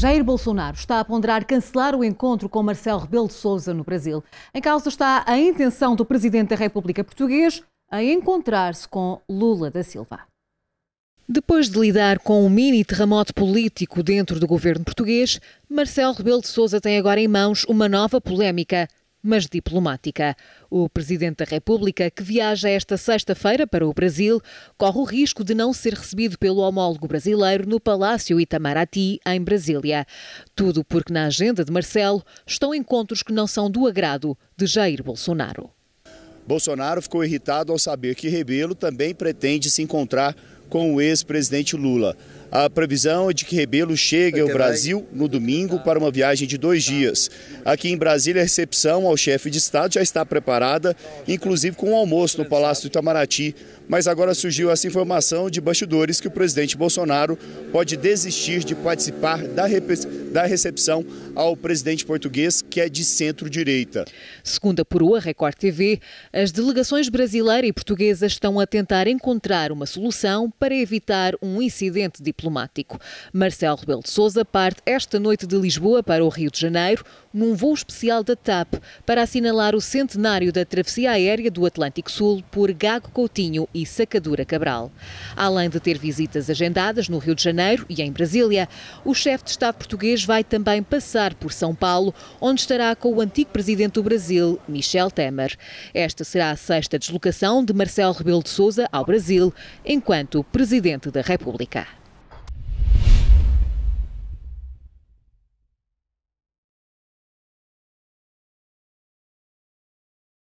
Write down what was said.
Jair Bolsonaro está a ponderar cancelar o encontro com Marcelo Rebelo de Souza no Brasil. Em causa está a intenção do Presidente da República Português a encontrar-se com Lula da Silva. Depois de lidar com um mini terremoto político dentro do governo português, Marcelo Rebelo de Souza tem agora em mãos uma nova polémica mas diplomática. O Presidente da República, que viaja esta sexta-feira para o Brasil, corre o risco de não ser recebido pelo homólogo brasileiro no Palácio Itamaraty, em Brasília. Tudo porque na agenda de Marcelo estão encontros que não são do agrado de Jair Bolsonaro. Bolsonaro ficou irritado ao saber que Rebelo também pretende se encontrar com o ex-presidente Lula. A previsão é de que Rebelo chegue ao Brasil no domingo para uma viagem de dois dias. Aqui em Brasília, a recepção ao chefe de Estado já está preparada, inclusive com um almoço no Palácio do Itamaraty. Mas agora surgiu essa informação de bastidores que o presidente Bolsonaro pode desistir de participar da, da recepção ao presidente português, que é de centro-direita. Segunda por a Record TV, as delegações brasileira e portuguesa estão a tentar encontrar uma solução para evitar um incidente diplomático. Marcelo Rebelo de Sousa parte esta noite de Lisboa para o Rio de Janeiro num voo especial da TAP para assinalar o centenário da travessia aérea do Atlântico Sul por Gago Coutinho e Sacadura Cabral. Além de ter visitas agendadas no Rio de Janeiro e em Brasília, o chefe de Estado português vai também passar por São Paulo, onde estará com o antigo presidente do Brasil, Michel Temer. Esta será a sexta deslocação de Marcelo Rebelo de Sousa ao Brasil, enquanto Presidente da República.